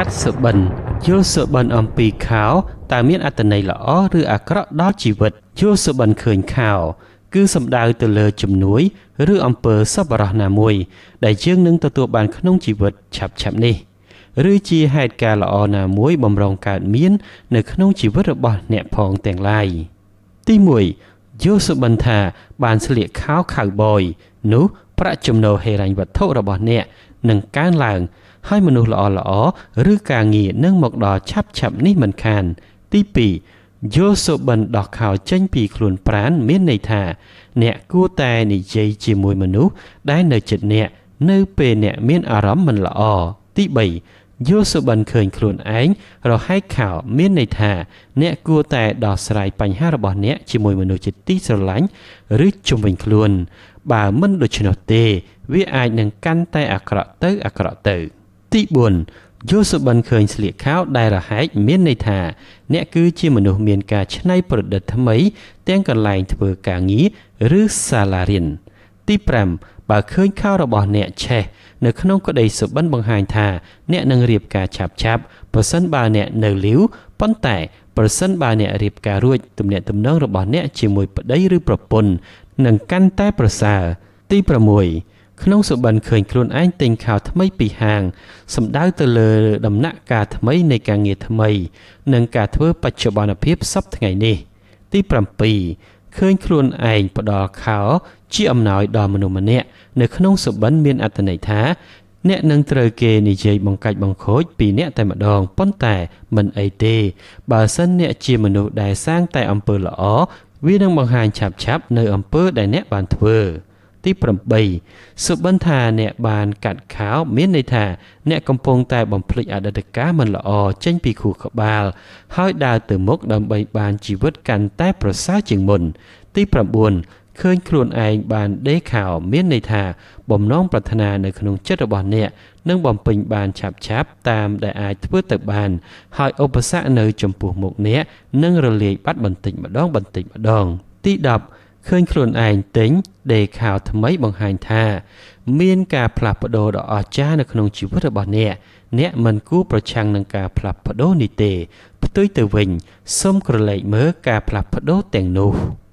កាត់សុបិនយល់សុបិនអំពីខោតើមាន អត្ថន័យល្អឬអាក្រក់ដល់ជីវិតយល់សុបិនឃើញខោ គឺសំដៅទៅលើជំនួយ ឬអំពើសប្បុរសណាមួយ ដែលយើងនឹងទទួលបានក្នុងជីវិតឆាប់ឆាប់នេះ ឬជាហេតុការណ៍ល្អណាមួយបំរុងកើតមាននៅ ក្នុងជីវិតរបស់អ្នកផងទាំងឡាយទី1យូសុបិនថាបានស្លៀកខោខៅបយនោះ ប្រាក់ចំណូលហេរញ្ញវត្ថុរបស់អ្នកនឹងកើនឡើងហើយមនុស្សល្អល្អ ឬការងារនឹងមកដល់ឆាប់ឆាប់នេះមិនខាន ទី2យល់សុបិនដោះខោចេញពីខ្លួនប្រានមានន័យថា អ្នកគួរតែនិយាយជាមួយមនុស្សដែលនៅចិត្តអ្នកនៅ ពេលអ្នកមានអារម្មណ៍មិនល្អ ទី3យល់សុបិនឃើញខ្លួនឯងរហែកខោមានន័យថាអ្នកគួរតែដោះស្រាយបញ្ហារបស់អ្នកជាមួយមនុស្សជាទីស្រឡាញ់ឬជំវិញខ្លួនបើមិនដូច្នោះទេ វាអាចនឹងកាន់តែអាក្រក់ទៅអាក្រក់ទៅ។ទី4យូសុបិនឃើញស្លៀកខោដែលរហែកមានន័យថាអ្នកគឺជាមនុស្សមានការច្នៃ ប្រឌិតថ្មី ទាំងកន្លែងធ្វើការងារឬសាលារៀនទី5បើឃើញខោរបស់អ្នកឆេះនៅក្នុងក្តីសុបិនបង្ហាញថាអ្នកនឹងរៀបការឆាប់ឆាប់ប្រសិនបើអ្នកនៅលីវប៉ុន្តែ ប្រសិនបើអ្នករៀបការរួចទំនាក់ទំនងរបស់អ្នកជាមួយប្តីឬប្រពន្ធនឹងកាន់តែប្រសើរទី6ក្នុងសុបិនឃើញខ្លួនឯងទិញខោថ្មីពីហាងសំដៅទៅលើដំណាក់កាលថ្មីនៃការងារថ្មីនិងការធ្វើបច្ចុប្បន្នភាពសពថ្ងៃនេះទី7ឃើញខ្លួនឯងផ្ដល់ខោជាអំណោយដល់មនុស្សម្នាក់នៅក្នុងសុបិនមានអត្ថន័យថាអ្នកនឹងត្រូវគេនិយាយបង្កាច់បង្ខូចពីអ្នកតែម្ដងប៉ុន្តែមិនអីទេបើសិនអ្នកជាមនុស្សដែលសាងតែអំពើល្អវានឹងបង្ហាញឆាប់ៗនៅអំពើដែលអ្នកបានធ្វើ។ទី8សុបិនថាអ្នកបានកាត់ខោ មានន័យថាអ្នកកំពុងតែបំភ្លេចអតីតកាលមិនល្អចេញពីខួរក្បាល ហើយដើរទៅមុខដើម្បីបានជីវិតកាន់តែ ប្រសើរជាងមុន ទី9ឃើញខ្លួនឯងបានដេកខោមានន័យថា បំណងប្រាថ្នានៅក្នុងចិត្តរបស់អ្នកនឹងបំពេញបាន ឆាប់ឆាប់តាមដែលអាចធ្វើទៅបាន ហើយឧបសគ្គនៅចំពោះមុខអ្នកនឹងរលាយបាត់បន្តិចម្ដងបន្តិចម្ដង ទី10ឃើញខ្លួនឯងទិញដេកខោថ្មីបង្ហាញថាមានការផ្លាស់ប្ដូរដ៏អស្ចារ្យនៅក្នុងជីវិតរបស់អ្នកអ្នកមិនគួរប្រឆាំងនឹងការផ្លាស់ប្ដូរនេះទេ ផ្ទុយទៅវិញសូមក្រឡេកមើលការផ្លាស់ប្ដូរទាំងនោះ។